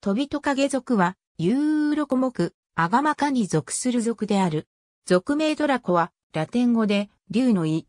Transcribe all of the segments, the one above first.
トビトカゲ族は、ユーロコ目、アガマカに属する族である。族名ドラコは、ラテン語で、竜の意。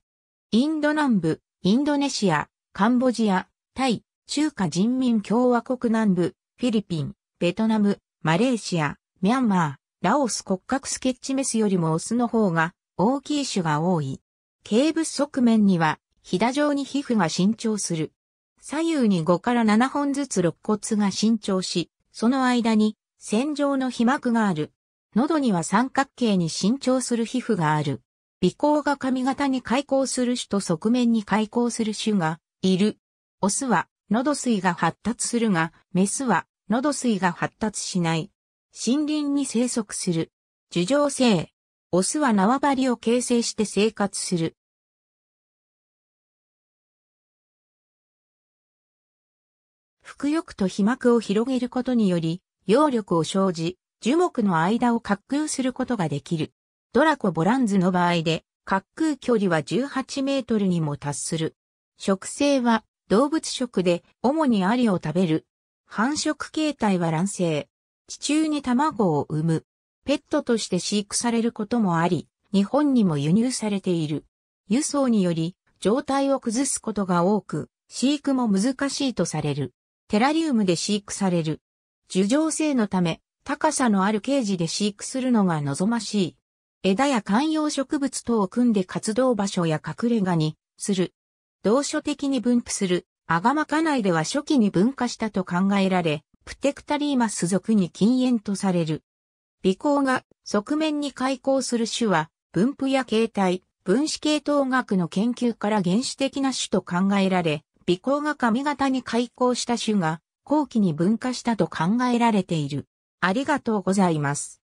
インド南部、インドネシア、カンボジア、タイ、中華人民共和国南部、フィリピン、ベトナム、マレーシア、ミャンマー、ラオス骨格スケッチメスよりもオスの方が大きい種が多い。頸部側面には、ひだ状に皮膚が伸長する。左右に5から7本ずつ肋骨が伸長し、その間に線状の被膜がある。喉には三角形に伸長する皮膚がある。鼻孔が髪型に開口する種と側面に開口する種がいる。オスは喉水が発達するが、メスは喉水が発達しない。森林に生息する。樹状性。オスは縄張りを形成して生活する。腹翼と飛膜を広げることにより、揚力を生じ、樹木の間を滑空することができる。ドラコ・ボランズの場合で、滑空距離は18メートルにも達する。食性は動物食で主にアリを食べる。繁殖形態は卵性。地中に卵を産む。ペットとして飼育されることもあり、日本にも輸入されている。輸送により状態を崩すことが多く、飼育も難しいとされる。テラリウムで飼育される。樹状性のため、高さのあるケージで飼育するのが望ましい。枝や観葉植物等を組んで活動場所や隠れ家にする。同書的に分布する、アガマカ内では初期に分化したと考えられ、プテクタリーマス属に禁煙とされる。微光が側面に開口する種は、分布や形態、分子系統学の研究から原始的な種と考えられ、尾行が髪型に開口した種が後期に分化したと考えられている。ありがとうございます。